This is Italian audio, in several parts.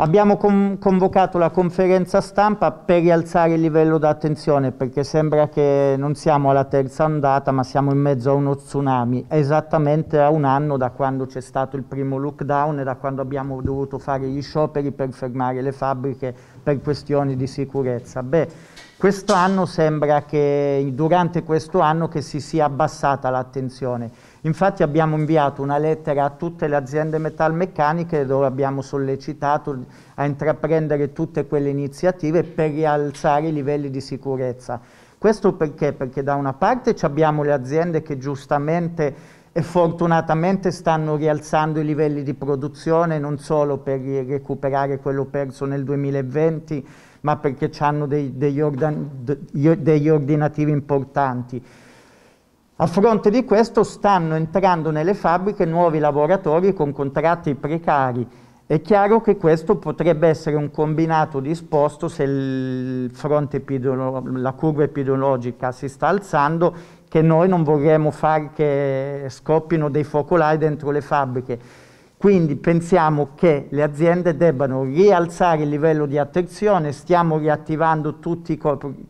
Abbiamo convocato la conferenza stampa per rialzare il livello d'attenzione perché sembra che non siamo alla terza ondata ma siamo in mezzo a uno tsunami, esattamente a un anno da quando c'è stato il primo lockdown e da quando abbiamo dovuto fare gli scioperi per fermare le fabbriche per questioni di sicurezza. Beh, quest'anno sembra che durante questo anno che si sia abbassata l'attenzione Infatti abbiamo inviato una lettera a tutte le aziende metalmeccaniche dove abbiamo sollecitato a intraprendere tutte quelle iniziative per rialzare i livelli di sicurezza. Questo perché? Perché da una parte abbiamo le aziende che giustamente e fortunatamente stanno rialzando i livelli di produzione non solo per recuperare quello perso nel 2020, ma perché hanno dei, degli, ordin, degli ordinativi importanti. A fronte di questo stanno entrando nelle fabbriche nuovi lavoratori con contratti precari. È chiaro che questo potrebbe essere un combinato disposto se la curva epidemiologica si sta alzando, che noi non vorremmo far che scoppino dei focolai dentro le fabbriche. Quindi pensiamo che le aziende debbano rialzare il livello di attenzione, stiamo riattivando tutti i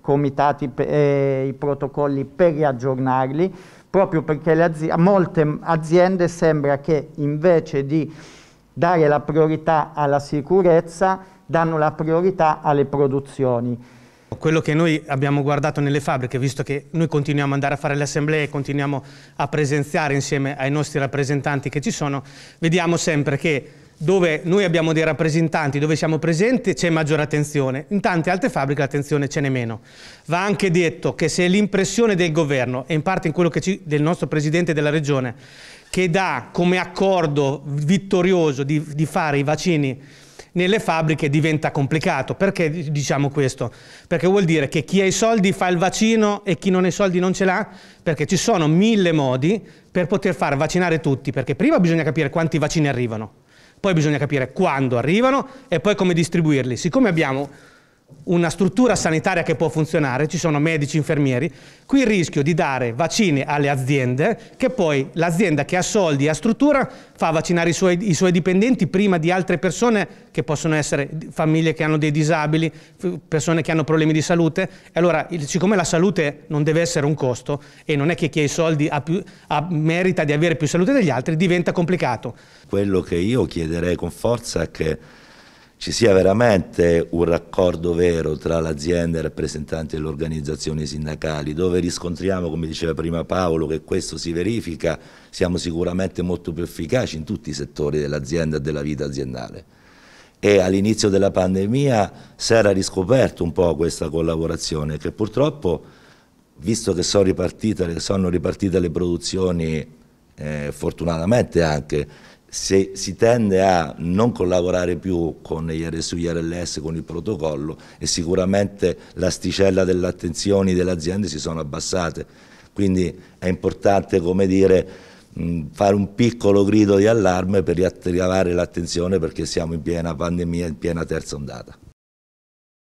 comitati e i protocolli per riaggiornarli, proprio perché aziende, a molte aziende sembra che invece di dare la priorità alla sicurezza danno la priorità alle produzioni. Quello che noi abbiamo guardato nelle fabbriche, visto che noi continuiamo ad andare a fare le assemblee, e continuiamo a presenziare insieme ai nostri rappresentanti che ci sono, vediamo sempre che dove noi abbiamo dei rappresentanti, dove siamo presenti, c'è maggiore attenzione. In tante altre fabbriche l'attenzione ce n'è meno. Va anche detto che se l'impressione del governo, e in parte in quello ci, del nostro Presidente della Regione, che dà come accordo vittorioso di, di fare i vaccini nelle fabbriche diventa complicato. Perché diciamo questo? Perché vuol dire che chi ha i soldi fa il vaccino e chi non ha i soldi non ce l'ha? Perché ci sono mille modi per poter far vaccinare tutti, perché prima bisogna capire quanti vaccini arrivano, poi bisogna capire quando arrivano e poi come distribuirli. Siccome abbiamo una struttura sanitaria che può funzionare, ci sono medici, infermieri, qui il rischio di dare vaccini alle aziende che poi l'azienda che ha soldi e ha struttura fa vaccinare i suoi, i suoi, dipendenti prima di altre persone che possono essere famiglie che hanno dei disabili, persone che hanno problemi di salute. allora, siccome la salute non deve essere un costo e non è che chi ha i soldi ha più, ha, merita di avere più salute degli altri, diventa complicato. Quello che io chiederei con forza è che ci sia veramente un raccordo vero tra l'azienda e i rappresentanti delle organizzazioni sindacali, dove riscontriamo, come diceva prima Paolo, che questo si verifica, siamo sicuramente molto più efficaci in tutti i settori dell'azienda e della vita aziendale. E all'inizio della pandemia si era riscoperto un po' questa collaborazione che purtroppo, visto che sono ripartite, sono ripartite le produzioni eh, fortunatamente anche se si tende a non collaborare più con gli RSU, con il protocollo e sicuramente l'asticella delle attenzioni delle aziende si sono abbassate. Quindi è importante, come dire, fare un piccolo grido di allarme per riattivare l'attenzione perché siamo in piena pandemia, in piena terza ondata.